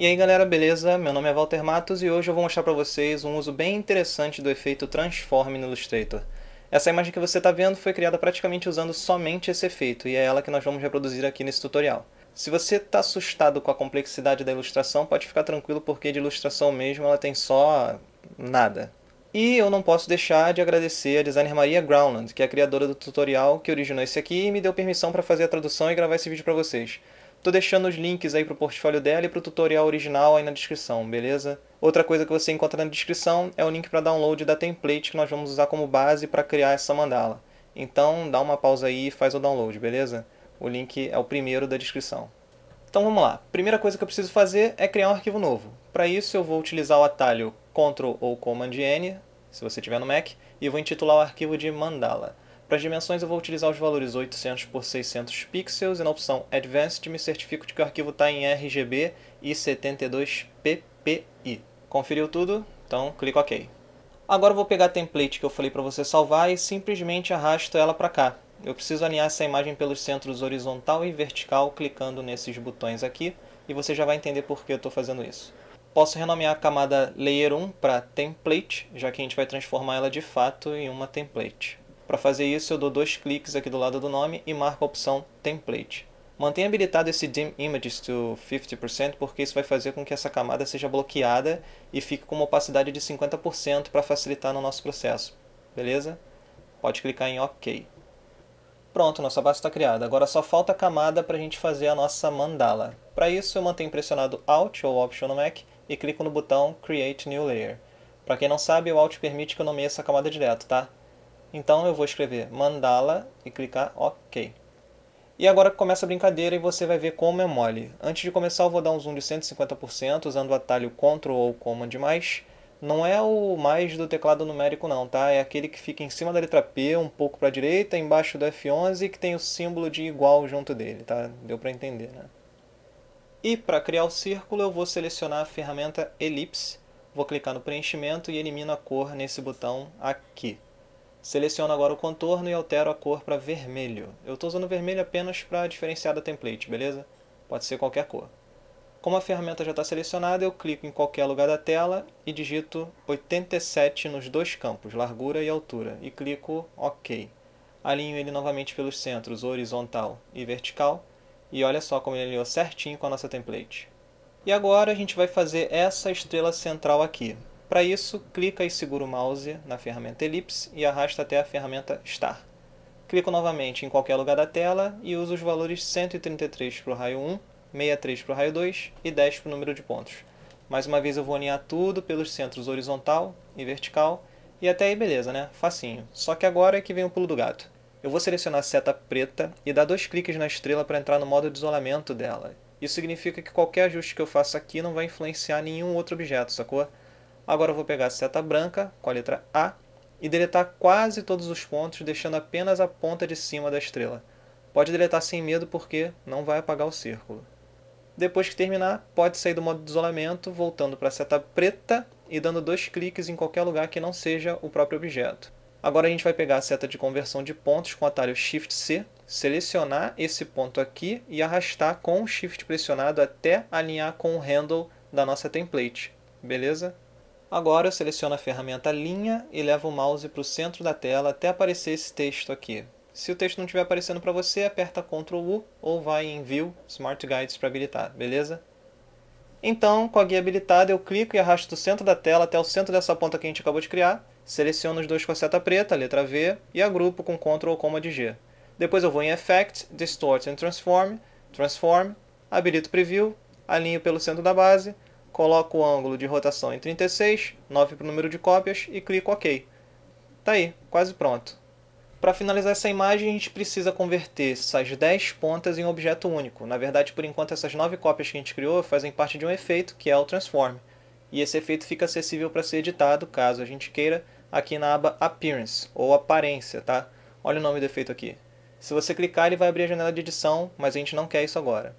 E aí galera, beleza? Meu nome é Walter Matos e hoje eu vou mostrar para vocês um uso bem interessante do efeito Transform no Illustrator. Essa imagem que você está vendo foi criada praticamente usando somente esse efeito, e é ela que nós vamos reproduzir aqui nesse tutorial. Se você está assustado com a complexidade da ilustração, pode ficar tranquilo porque de ilustração mesmo ela tem só nada. E eu não posso deixar de agradecer a designer Maria Groundland, que é a criadora do tutorial que originou esse aqui e me deu permissão para fazer a tradução e gravar esse vídeo para vocês. Tô deixando os links aí pro portfólio dela e pro tutorial original aí na descrição, beleza? Outra coisa que você encontra na descrição é o link para download da template que nós vamos usar como base para criar essa mandala. Então, dá uma pausa aí e faz o download, beleza? O link é o primeiro da descrição. Então vamos lá. Primeira coisa que eu preciso fazer é criar um arquivo novo. Para isso eu vou utilizar o atalho Ctrl ou Command N, se você tiver no Mac, e vou intitular o arquivo de mandala. Para as dimensões eu vou utilizar os valores 800 por 600 pixels e na opção Advanced me certifico de que o arquivo está em RGB e 72 ppi. Conferiu tudo? Então clico OK. Agora eu vou pegar a template que eu falei para você salvar e simplesmente arrasto ela para cá. Eu preciso alinhar essa imagem pelos centros horizontal e vertical clicando nesses botões aqui e você já vai entender por que eu estou fazendo isso. Posso renomear a camada Layer 1 para Template, já que a gente vai transformar ela de fato em uma template. Para fazer isso, eu dou dois cliques aqui do lado do nome e marco a opção Template. Mantenha habilitado esse Dim Images to 50% porque isso vai fazer com que essa camada seja bloqueada e fique com uma opacidade de 50% para facilitar no nosso processo. Beleza? Pode clicar em OK. Pronto, nossa base está criada. Agora só falta a camada para a gente fazer a nossa mandala. Para isso, eu mantenho pressionado Alt ou Option no Mac e clico no botão Create New Layer. Para quem não sabe, o Alt permite que eu nomeie essa camada direto, tá? Então eu vou escrever mandala e clicar OK. E agora começa a brincadeira e você vai ver como é mole. Antes de começar eu vou dar um zoom de 150% usando o atalho Ctrl ou Command+. Não é o mais do teclado numérico não, tá? É aquele que fica em cima da letra P, um pouco para a direita, embaixo do F11 e que tem o símbolo de igual junto dele, tá? Deu para entender, né? E para criar o círculo eu vou selecionar a ferramenta Elipse, vou clicar no preenchimento e elimino a cor nesse botão aqui. Seleciono agora o contorno e altero a cor para vermelho. Eu estou usando vermelho apenas para diferenciar da template, beleza? Pode ser qualquer cor. Como a ferramenta já está selecionada, eu clico em qualquer lugar da tela e digito 87 nos dois campos, largura e altura, e clico OK. Alinho ele novamente pelos centros horizontal e vertical, e olha só como ele alinhou certinho com a nossa template. E agora a gente vai fazer essa estrela central aqui. Para isso, clica e segura o mouse na ferramenta Elipse e arrasta até a ferramenta Star. Clico novamente em qualquer lugar da tela e uso os valores 133 para o raio 1, 63 para o raio 2 e 10 para o número de pontos. Mais uma vez eu vou alinhar tudo pelos centros horizontal e vertical, e até aí beleza, né? Facinho. Só que agora é que vem o pulo do gato. Eu vou selecionar a seta preta e dar dois cliques na estrela para entrar no modo de isolamento dela. Isso significa que qualquer ajuste que eu faça aqui não vai influenciar nenhum outro objeto, sacou? Agora eu vou pegar a seta branca com a letra A e deletar quase todos os pontos, deixando apenas a ponta de cima da estrela. Pode deletar sem medo porque não vai apagar o círculo. Depois que terminar, pode sair do modo de isolamento, voltando para a seta preta e dando dois cliques em qualquer lugar que não seja o próprio objeto. Agora a gente vai pegar a seta de conversão de pontos com o atalho Shift C, selecionar esse ponto aqui e arrastar com o Shift pressionado até alinhar com o handle da nossa template. Beleza? Agora eu seleciono a ferramenta linha e levo o mouse para o centro da tela até aparecer esse texto aqui. Se o texto não estiver aparecendo para você, aperta Ctrl U ou vai em View, Smart Guides para habilitar, beleza? Então, com a guia habilitada, eu clico e arrasto do centro da tela até o centro dessa ponta que a gente acabou de criar, seleciono os dois com a seta preta, letra V, e agrupo com Ctrl ou Coma de G. Depois eu vou em Effect, Distort and Transform, Transform, habilito Preview, alinho pelo centro da base, coloco o ângulo de rotação em 36, 9 para o número de cópias e clico OK. Tá aí, quase pronto. Para finalizar essa imagem, a gente precisa converter essas 10 pontas em um objeto único. Na verdade, por enquanto, essas 9 cópias que a gente criou fazem parte de um efeito, que é o Transform. E esse efeito fica acessível para ser editado, caso a gente queira, aqui na aba Appearance, ou Aparência, tá? Olha o nome do efeito aqui. Se você clicar, ele vai abrir a janela de edição, mas a gente não quer isso agora.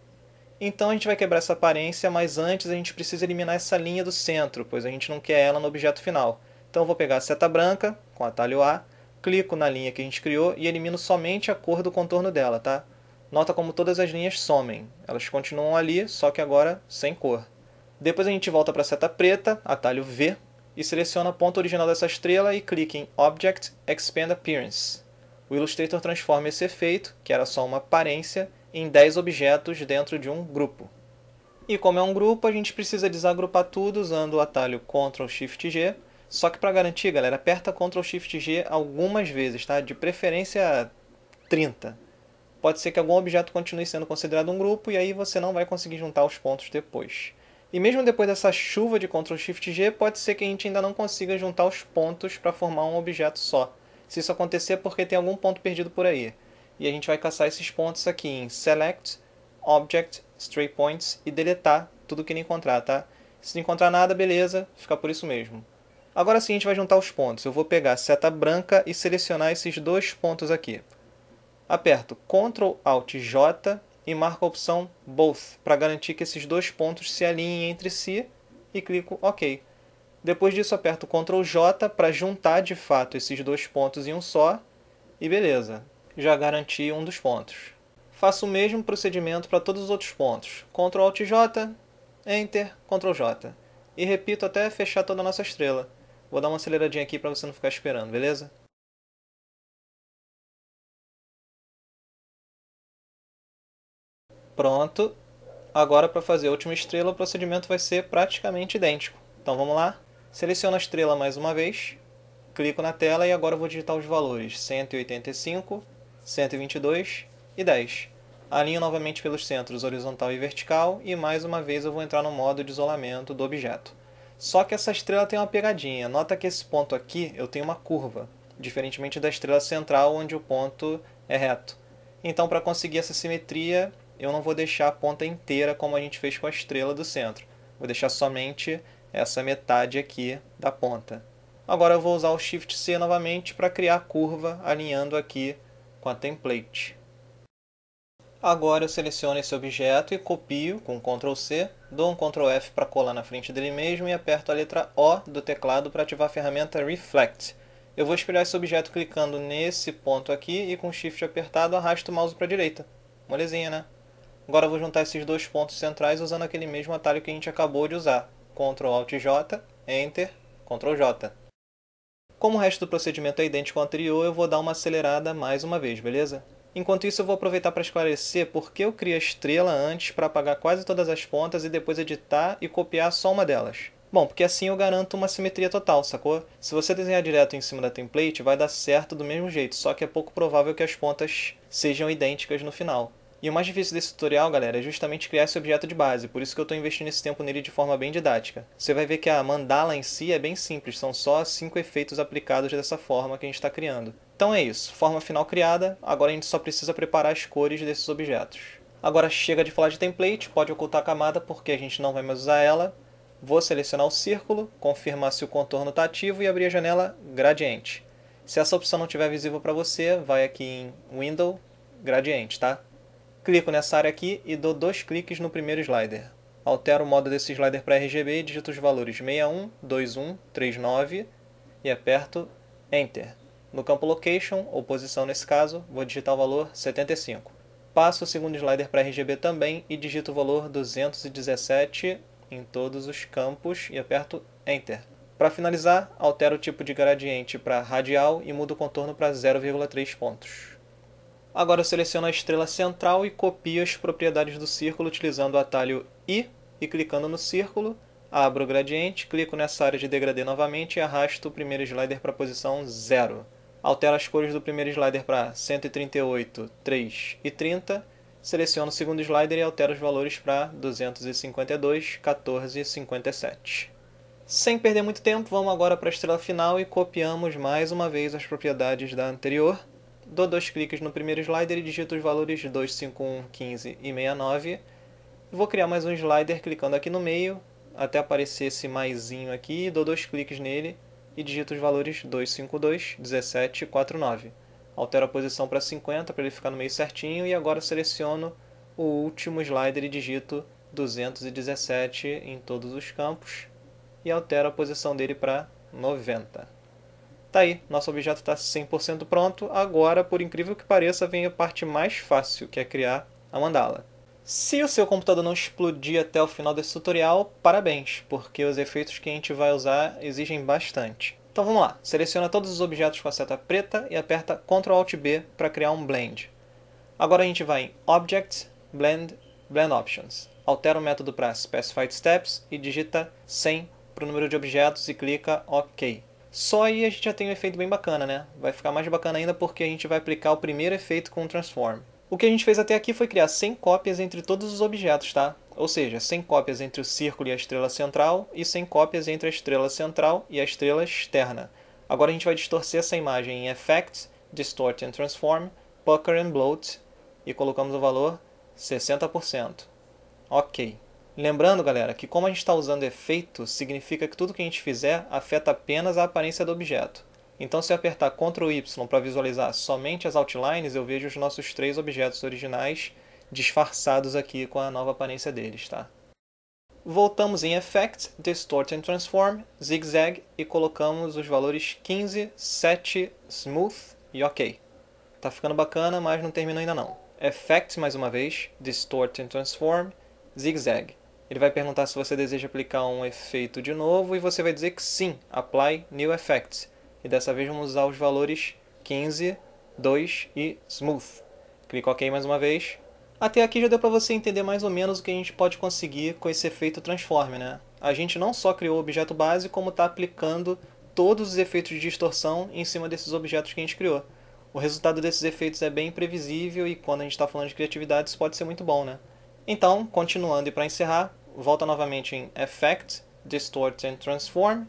Então a gente vai quebrar essa aparência, mas antes a gente precisa eliminar essa linha do centro, pois a gente não quer ela no objeto final. Então eu vou pegar a seta branca, com atalho A, clico na linha que a gente criou e elimino somente a cor do contorno dela, tá? Nota como todas as linhas somem. Elas continuam ali, só que agora sem cor. Depois a gente volta para a seta preta, atalho V, e seleciona a ponta original dessa estrela e clique em Object Expand Appearance. O Illustrator transforma esse efeito, que era só uma aparência, em 10 objetos dentro de um grupo. E como é um grupo, a gente precisa desagrupar tudo usando o atalho Ctrl Shift G. Só que para garantir, galera, aperta Ctrl Shift G algumas vezes, tá? De preferência 30. Pode ser que algum objeto continue sendo considerado um grupo e aí você não vai conseguir juntar os pontos depois. E mesmo depois dessa chuva de Ctrl Shift G, pode ser que a gente ainda não consiga juntar os pontos para formar um objeto só. Se isso acontecer é porque tem algum ponto perdido por aí e a gente vai caçar esses pontos aqui em Select, Object, Straight Points e deletar tudo que ele encontrar, tá? Se não encontrar nada, beleza, fica por isso mesmo. Agora sim a gente vai juntar os pontos. Eu vou pegar a seta branca e selecionar esses dois pontos aqui. Aperto Ctrl Alt J e marco a opção Both para garantir que esses dois pontos se alinhem entre si e clico OK. Depois disso aperto Ctrl J para juntar de fato esses dois pontos em um só e beleza já garanti um dos pontos. Faço o mesmo procedimento para todos os outros pontos. Ctrl Alt J, Enter, Ctrl J. E repito até fechar toda a nossa estrela. Vou dar uma aceleradinha aqui para você não ficar esperando, beleza? Pronto. Agora para fazer a última estrela o procedimento vai ser praticamente idêntico. Então vamos lá. Seleciono a estrela mais uma vez, clico na tela e agora vou digitar os valores 185 122 e 10. Alinho novamente pelos centros horizontal e vertical e mais uma vez eu vou entrar no modo de isolamento do objeto. Só que essa estrela tem uma pegadinha. Nota que esse ponto aqui eu tenho uma curva, diferentemente da estrela central onde o ponto é reto. Então para conseguir essa simetria eu não vou deixar a ponta inteira como a gente fez com a estrela do centro. Vou deixar somente essa metade aqui da ponta. Agora eu vou usar o Shift C novamente para criar a curva alinhando aqui com a template. Agora eu seleciono esse objeto e copio com Ctrl C, dou um Ctrl F para colar na frente dele mesmo e aperto a letra O do teclado para ativar a ferramenta Reflect. Eu vou espelhar esse objeto clicando nesse ponto aqui e com Shift apertado arrasto o mouse para a direita. Molezinha, né? Agora eu vou juntar esses dois pontos centrais usando aquele mesmo atalho que a gente acabou de usar. Ctrl Alt J, Enter, Ctrl J. Como o resto do procedimento é idêntico ao anterior, eu vou dar uma acelerada mais uma vez, beleza? Enquanto isso, eu vou aproveitar para esclarecer por que eu criei a estrela antes para apagar quase todas as pontas e depois editar e copiar só uma delas. Bom, porque assim eu garanto uma simetria total, sacou? Se você desenhar direto em cima da template, vai dar certo do mesmo jeito, só que é pouco provável que as pontas sejam idênticas no final. E o mais difícil desse tutorial, galera, é justamente criar esse objeto de base, por isso que eu estou investindo esse tempo nele de forma bem didática. Você vai ver que a mandala em si é bem simples, são só cinco efeitos aplicados dessa forma que a gente está criando. Então é isso, forma final criada, agora a gente só precisa preparar as cores desses objetos. Agora chega de falar de template, pode ocultar a camada porque a gente não vai mais usar ela. Vou selecionar o círculo, confirmar se o contorno está ativo e abrir a janela Gradiente. Se essa opção não estiver visível para você, vai aqui em Window, Gradiente, tá? Clico nessa área aqui e dou dois cliques no primeiro slider. Altero o modo desse slider para RGB e digito os valores 61, 21, 39 e aperto Enter. No campo Location, ou posição nesse caso, vou digitar o valor 75. Passo o segundo slider para RGB também e digito o valor 217 em todos os campos e aperto Enter. Para finalizar, altero o tipo de gradiente para radial e mudo o contorno para 0,3 pontos. Agora seleciono a estrela central e copio as propriedades do círculo utilizando o atalho I e clicando no círculo, abro o gradiente, clico nessa área de degradê novamente e arrasto o primeiro slider para a posição 0. Altero as cores do primeiro slider para 138, 3 e 30. Seleciono o segundo slider e altero os valores para 252, 14 e 57. Sem perder muito tempo, vamos agora para a estrela final e copiamos mais uma vez as propriedades da anterior dou dois cliques no primeiro slider e digito os valores 2, 5, 1, 15 e 69. Vou criar mais um slider clicando aqui no meio, até aparecer esse maisinho aqui, dou dois cliques nele e digito os valores 252, 17 e 49. Altero a posição para 50 para ele ficar no meio certinho e agora seleciono o último slider e digito 217 em todos os campos e altero a posição dele para 90. Tá aí, nosso objeto está 100% pronto. Agora, por incrível que pareça, vem a parte mais fácil, que é criar a mandala. Se o seu computador não explodir até o final desse tutorial, parabéns, porque os efeitos que a gente vai usar exigem bastante. Então vamos lá, seleciona todos os objetos com a seta preta e aperta Ctrl Alt B para criar um blend. Agora a gente vai em Objects, Blend, Blend Options. Altera o método para Specified Steps e digita 100 para o número de objetos e clica OK. Só aí a gente já tem um efeito bem bacana, né? Vai ficar mais bacana ainda porque a gente vai aplicar o primeiro efeito com o Transform. O que a gente fez até aqui foi criar 100 cópias entre todos os objetos, tá? Ou seja, 100 cópias entre o círculo e a estrela central, e 100 cópias entre a estrela central e a estrela externa. Agora a gente vai distorcer essa imagem em Effect, Distort and Transform, Pucker and Bloat, e colocamos o valor 60%. Ok. Lembrando, galera, que como a gente está usando efeito, significa que tudo que a gente fizer afeta apenas a aparência do objeto. Então, se eu apertar Ctrl Y para visualizar somente as outlines, eu vejo os nossos três objetos originais disfarçados aqui com a nova aparência deles, tá? Voltamos em Effect, Distort and Transform, Zigzag e colocamos os valores 15, 7, Smooth e OK. Tá ficando bacana, mas não terminou ainda não. Effect mais uma vez, Distort and Transform, Zigzag. Ele vai perguntar se você deseja aplicar um efeito de novo e você vai dizer que sim, apply new effects. E dessa vez vamos usar os valores 15, 2 e smooth. Clico OK mais uma vez. Até aqui já deu para você entender mais ou menos o que a gente pode conseguir com esse efeito transform, né? A gente não só criou o objeto base, como está aplicando todos os efeitos de distorção em cima desses objetos que a gente criou. O resultado desses efeitos é bem previsível e quando a gente está falando de criatividade isso pode ser muito bom, né? Então, continuando e para encerrar, volta novamente em Effect, Distort and Transform,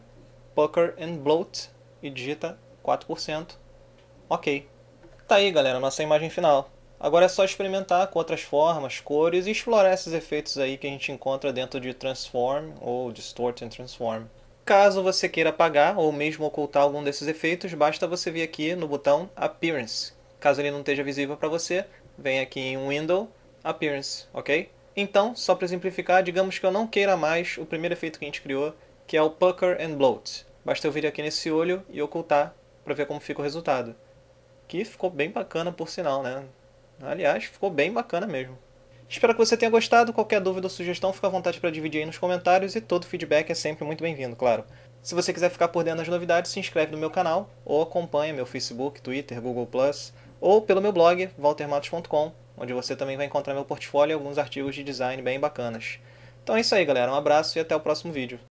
Pucker and Bloat e digita 4%. Ok. Tá aí, galera, nossa imagem final. Agora é só experimentar com outras formas, cores e explorar esses efeitos aí que a gente encontra dentro de Transform ou Distort and Transform. Caso você queira apagar ou mesmo ocultar algum desses efeitos, basta você vir aqui no botão Appearance. Caso ele não esteja visível para você, vem aqui em Window, Appearance, ok? Então, só para exemplificar, digamos que eu não queira mais o primeiro efeito que a gente criou, que é o Pucker and Bloat. Basta eu vir aqui nesse olho e ocultar para ver como fica o resultado. Que ficou bem bacana, por sinal, né? Aliás, ficou bem bacana mesmo. Espero que você tenha gostado. Qualquer dúvida ou sugestão, fica à vontade para dividir aí nos comentários e todo feedback é sempre muito bem-vindo, claro. Se você quiser ficar por dentro das novidades, se inscreve no meu canal ou acompanha meu Facebook, Twitter, Google+, ou pelo meu blog, waltermatos.com onde você também vai encontrar meu portfólio e alguns artigos de design bem bacanas. Então é isso aí, galera. Um abraço e até o próximo vídeo.